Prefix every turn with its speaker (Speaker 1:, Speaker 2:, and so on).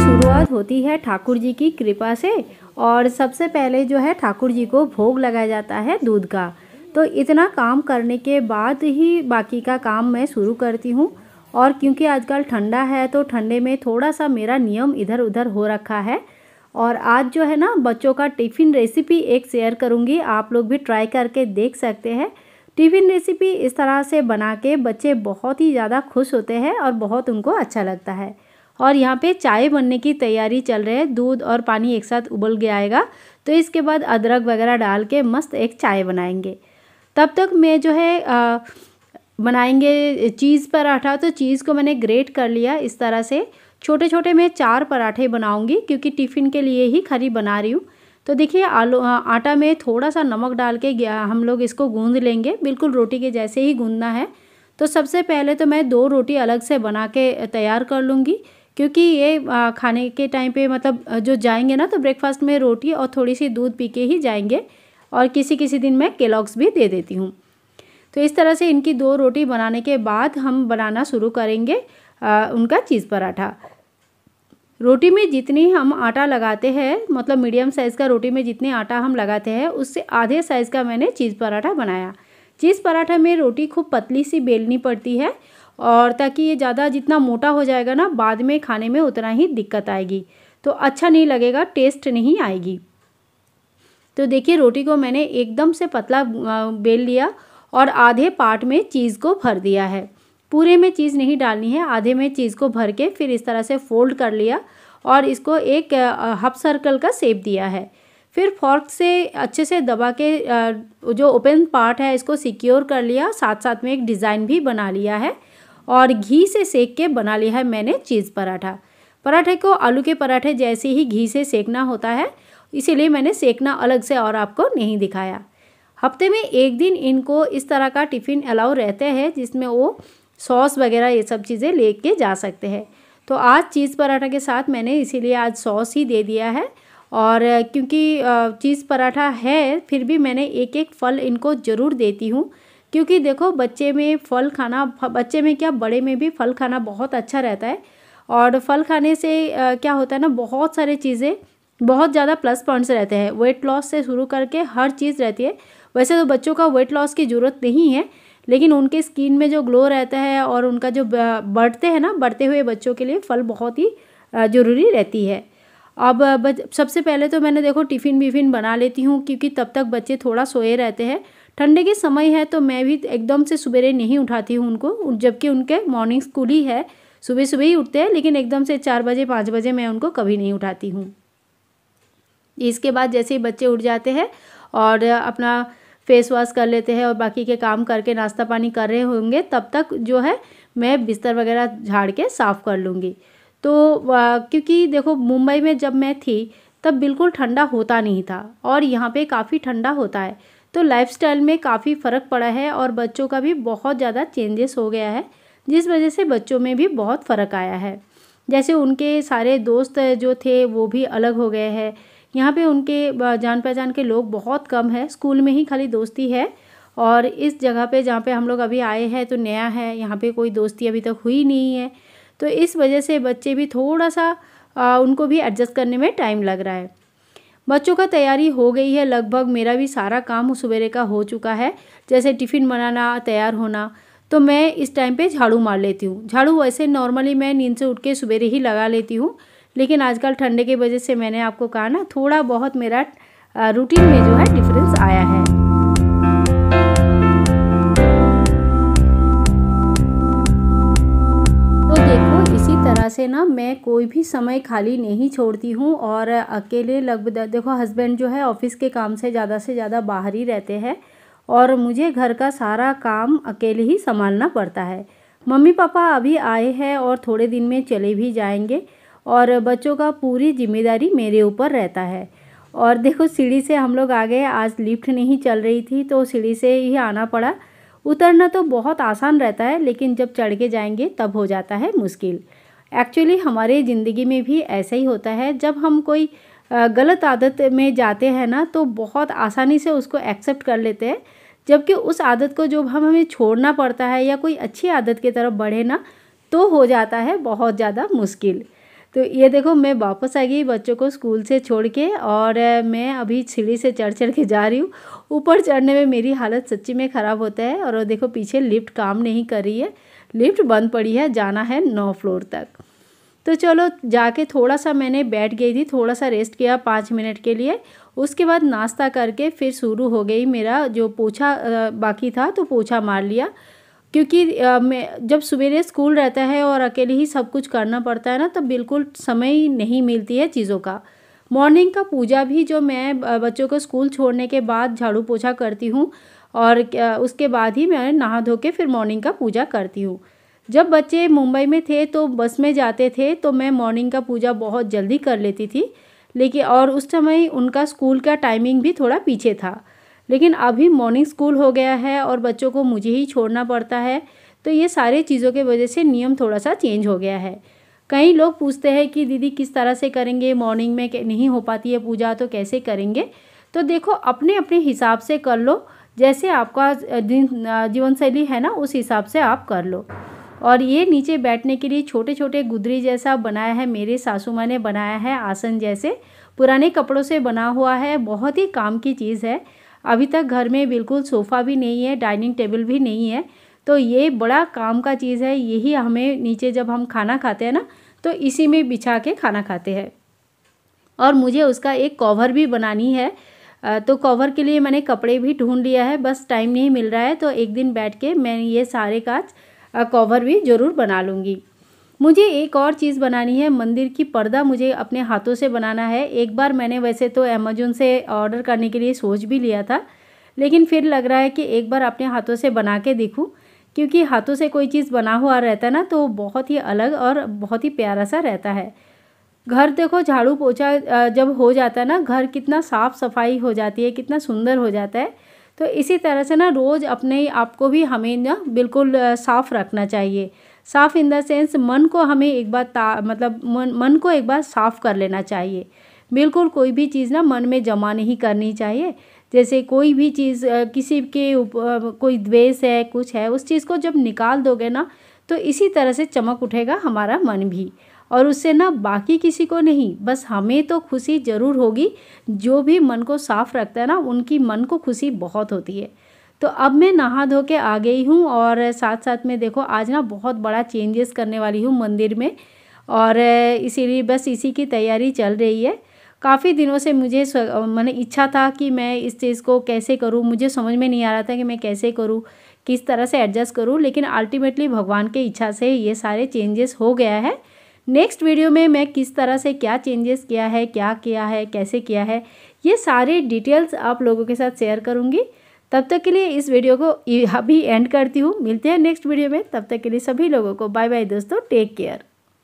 Speaker 1: शुरुआत होती है ठाकुर जी की कृपा से और सबसे पहले जो है ठाकुर जी को भोग लगाया जाता है दूध का तो इतना काम करने के बाद ही बाकी का काम मैं शुरू करती हूँ और क्योंकि आजकल ठंडा है तो ठंडे में थोड़ा सा मेरा नियम इधर उधर हो रखा है और आज जो है ना बच्चों का टिफ़िन रेसिपी एक शेयर करूँगी आप लोग भी ट्राई करके देख सकते हैं टिफ़िन रेसिपी इस तरह से बना के बच्चे बहुत ही ज़्यादा खुश होते हैं और बहुत उनको अच्छा लगता है और यहाँ पे चाय बनने की तैयारी चल रही है दूध और पानी एक साथ उबल गया आएगा तो इसके बाद अदरक वगैरह डाल के मस्त एक चाय बनाएंगे तब तक मैं जो है आ, बनाएंगे चीज़ पराठा तो चीज़ को मैंने ग्रेट कर लिया इस तरह से छोटे छोटे मैं चार पराठे बनाऊंगी क्योंकि टिफ़िन के लिए ही खरी बना रही हूँ तो देखिए आलू आटा में थोड़ा सा नमक डाल के हम लोग इसको गूंद लेंगे बिल्कुल रोटी के जैसे ही गूंदना है तो सबसे पहले तो मैं दो रोटी अलग से बना के तैयार कर लूँगी क्योंकि ये खाने के टाइम पे मतलब जो जाएंगे ना तो ब्रेकफास्ट में रोटी और थोड़ी सी दूध पी के ही जाएंगे और किसी किसी दिन मैं केलॉग्स भी दे देती हूँ तो इस तरह से इनकी दो रोटी बनाने के बाद हम बनाना शुरू करेंगे आ, उनका चीज़ पराठा रोटी में जितनी हम आटा लगाते हैं मतलब मीडियम साइज़ का रोटी में जितने आटा हम लगाते हैं उससे आधे साइज़ का मैंने चीज़ पराठा बनाया चीज़ पराठा में रोटी खूब पतली सी बेलनी पड़ती है और ताकि ये ज़्यादा जितना मोटा हो जाएगा ना बाद में खाने में उतना ही दिक्कत आएगी तो अच्छा नहीं लगेगा टेस्ट नहीं आएगी तो देखिए रोटी को मैंने एकदम से पतला बेल लिया और आधे पार्ट में चीज़ को भर दिया है पूरे में चीज़ नहीं डालनी है आधे में चीज़ को भर के फिर इस तरह से फोल्ड कर लिया और इसको एक हफ सर्कल का सेप दिया है फिर फॉर्क से अच्छे से दबा के जो ओपन पार्ट है इसको सिक्योर कर लिया साथ साथ में एक डिज़ाइन भी बना लिया है और घी से सेक के बना लिया है मैंने चीज़ पराठा पराठे को आलू के पराठे जैसे ही घी से सेकना होता है इसीलिए मैंने सेकना अलग से और आपको नहीं दिखाया हफ्ते में एक दिन इनको इस तरह का टिफ़िन अलाउ रहते हैं जिसमें वो सॉस वगैरह ये सब चीज़ें ले के जा सकते हैं तो आज चीज़ पराठा के साथ मैंने इसीलिए आज सॉस ही दे दिया है और क्योंकि चीज़ पराठा है फिर भी मैंने एक एक फल इनको ज़रूर देती हूँ क्योंकि देखो बच्चे में फल खाना बच्चे में क्या बड़े में भी फल खाना बहुत अच्छा रहता है और फल खाने से क्या होता है ना बहुत सारे चीज़ें बहुत ज़्यादा प्लस पॉइंट्स रहते हैं वेट लॉस से शुरू करके हर चीज़ रहती है वैसे तो बच्चों का वेट लॉस की ज़रूरत नहीं है लेकिन उनके स्किन में जो ग्लो रहता है और उनका जो बढ़ते हैं ना बढ़ते हुए बच्चों के लिए फल बहुत ही ज़रूरी रहती है अब सबसे पहले तो मैंने देखो टिफ़िन विफिन बना लेती हूँ क्योंकि तब तक बच्चे थोड़ा सोए रहते हैं ठंडे के समय है तो मैं भी एकदम से सवेरे नहीं उठाती हूँ उनको जबकि उनके मॉर्निंग स्कूल ही है सुबह सुबह ही उठते हैं लेकिन एकदम से चार बजे पाँच बजे मैं उनको कभी नहीं उठाती हूँ इसके बाद जैसे ही बच्चे उठ जाते हैं और अपना फेस वॉश कर लेते हैं और बाकी के काम करके नाश्ता पानी कर रहे होंगे तब तक जो है मैं बिस्तर वगैरह झाड़ के साफ़ कर लूँगी तो क्योंकि देखो मुंबई में जब मैं थी तब बिल्कुल ठंडा होता नहीं था और यहाँ पे काफ़ी ठंडा होता है तो लाइफ में काफ़ी फ़र्क पड़ा है और बच्चों का भी बहुत ज़्यादा चेंजेस हो गया है जिस वजह से बच्चों में भी बहुत फ़र्क आया है जैसे उनके सारे दोस्त जो थे वो भी अलग हो गए हैं यहाँ पे उनके जान पहचान के लोग बहुत कम है स्कूल में ही खाली दोस्ती है और इस जगह पे जहाँ पे हम लोग अभी आए हैं तो नया है यहाँ पे कोई दोस्ती अभी तक हुई नहीं है तो इस वजह से बच्चे भी थोड़ा सा आ, उनको भी एडजस्ट करने में टाइम लग रहा है बच्चों का तैयारी हो गई है लगभग मेरा भी सारा काम सवेरे का हो चुका है जैसे टिफ़िन बनाना तैयार होना तो मैं इस टाइम पे झाड़ू मार लेती हूँ झाड़ू वैसे नॉर्मली मैं नींद से उठ के सवेरे ही लगा लेती हूँ लेकिन आजकल ठंडे के वजह से मैंने आपको कहा ना थोड़ा बहुत मेरा रूटीन में जो है डिफरेंस से ना मैं कोई भी समय खाली नहीं छोड़ती हूँ और अकेले लगभग देखो हस्बैंड जो है ऑफिस के काम से ज़्यादा से ज़्यादा बाहर ही रहते हैं और मुझे घर का सारा काम अकेले ही संभालना पड़ता है मम्मी पापा अभी आए हैं और थोड़े दिन में चले भी जाएंगे और बच्चों का पूरी जिम्मेदारी मेरे ऊपर रहता है और देखो सीढ़ी से हम लोग आ गए आज लिफ्ट नहीं चल रही थी तो सीढ़ी से ही आना पड़ा उतरना तो बहुत आसान रहता है लेकिन जब चढ़ के जाएंगे तब हो जाता है मुश्किल एक्चुअली हमारे ज़िंदगी में भी ऐसा ही होता है जब हम कोई गलत आदत में जाते हैं ना तो बहुत आसानी से उसको एक्सेप्ट कर लेते हैं जबकि उस आदत को जो हम हमें छोड़ना पड़ता है या कोई अच्छी आदत की तरफ बढ़े ना तो हो जाता है बहुत ज़्यादा मुश्किल तो ये देखो मैं वापस आ गई बच्चों को स्कूल से छोड़ के और मैं अभी सीढ़ी से चढ़ चढ़ के जा रही हूँ ऊपर चढ़ने में मेरी हालत सच्ची में ख़राब होता है और देखो पीछे लिफ्ट काम नहीं कर रही है लिफ्ट बंद पड़ी है जाना है नौ फ्लोर तक तो चलो जाके थोड़ा सा मैंने बैठ गई थी थोड़ा सा रेस्ट किया पाँच मिनट के लिए उसके बाद नाश्ता करके फिर शुरू हो गई मेरा जो पोछा बाकी था तो पोछा मार लिया क्योंकि मैं जब सवेरे स्कूल रहता है और अकेले ही सब कुछ करना पड़ता है ना तो बिल्कुल समय नहीं मिलती है चीज़ों का मॉर्निंग का पूजा भी जो मैं बच्चों को स्कूल छोड़ने के बाद झाड़ू पोछा करती हूँ और उसके बाद ही मैं नहा धो के फिर मॉर्निंग का पूजा करती हूँ जब बच्चे मुंबई में थे तो बस में जाते थे तो मैं मॉर्निंग का पूजा बहुत जल्दी कर लेती थी लेकिन और उस समय उनका स्कूल का टाइमिंग भी थोड़ा पीछे था लेकिन अभी मॉर्निंग स्कूल हो गया है और बच्चों को मुझे ही छोड़ना पड़ता है तो ये सारे चीज़ों के वजह से नियम थोड़ा सा चेंज हो गया है कई लोग पूछते हैं कि दीदी किस तरह से करेंगे मॉर्निंग में नहीं हो पाती है पूजा तो कैसे करेंगे तो देखो अपने अपने हिसाब से कर लो जैसे आपका जीवन शैली है ना उस हिसाब से आप कर लो और ये नीचे बैठने के लिए छोटे छोटे गुदरी जैसा बनाया है मेरे सासू माँ ने बनाया है आसन जैसे पुराने कपड़ों से बना हुआ है बहुत ही काम की चीज़ है अभी तक घर में बिल्कुल सोफ़ा भी नहीं है डाइनिंग टेबल भी नहीं है तो ये बड़ा काम का चीज़ है यही हमें नीचे जब हम खाना खाते हैं ना तो इसी में बिछा के खाना खाते हैं और मुझे उसका एक कवर भी बनानी है तो कवर के लिए मैंने कपड़े भी ढूंढ लिया है बस टाइम नहीं मिल रहा है तो एक दिन बैठ के मैं ये सारे काज कवर भी ज़रूर बना लूँगी मुझे एक और चीज़ बनानी है मंदिर की पर्दा मुझे अपने हाथों से बनाना है एक बार मैंने वैसे तो अमेजोन से ऑर्डर करने के लिए सोच भी लिया था लेकिन फिर लग रहा है कि एक बार अपने हाथों से बना के देखूँ क्योंकि हाथों से कोई चीज़ बना हुआ रहता है ना तो बहुत ही अलग और बहुत ही प्यारा सा रहता है घर देखो झाड़ू पोछा जब हो जाता है ना घर कितना साफ़ सफाई हो जाती है कितना सुंदर हो जाता है तो इसी तरह से ना रोज़ अपने आप को भी हमें ना बिल्कुल साफ़ रखना चाहिए साफ़ इन द सेंस मन को हमें एक बार ता मतलब मन मन को एक बार साफ़ कर लेना चाहिए बिल्कुल कोई भी चीज़ ना मन में जमा नहीं करनी चाहिए जैसे कोई भी चीज़ किसी के उप कोई द्वेष है कुछ है उस चीज़ को जब निकाल दोगे ना तो इसी तरह से चमक उठेगा हमारा मन भी और उससे ना बाकी किसी को नहीं बस हमें तो खुशी ज़रूर होगी जो भी मन को साफ़ रखता है ना उनकी मन को खुशी बहुत होती है तो अब मैं नहा धो के आ गई हूँ और साथ साथ में देखो आज ना बहुत बड़ा चेंजेस करने वाली हूँ मंदिर में और इसीलिए बस इसी की तैयारी चल रही है काफ़ी दिनों से मुझे मैंने इच्छा था कि मैं इस चीज़ को कैसे करूँ मुझे समझ में नहीं आ रहा था कि मैं कैसे करूँ किस तरह से एडजस्ट करूँ लेकिन अल्टीमेटली भगवान के इच्छा से ये सारे चेंजेस हो गया है नेक्स्ट वीडियो में मैं किस तरह से क्या चेंजेस किया है क्या किया है कैसे किया है ये सारे डिटेल्स आप लोगों के साथ शेयर करूँगी तब तक के लिए इस वीडियो को अभी एंड करती हूँ मिलते हैं नेक्स्ट वीडियो में तब तक के लिए सभी लोगों को बाय बाय दोस्तों टेक केयर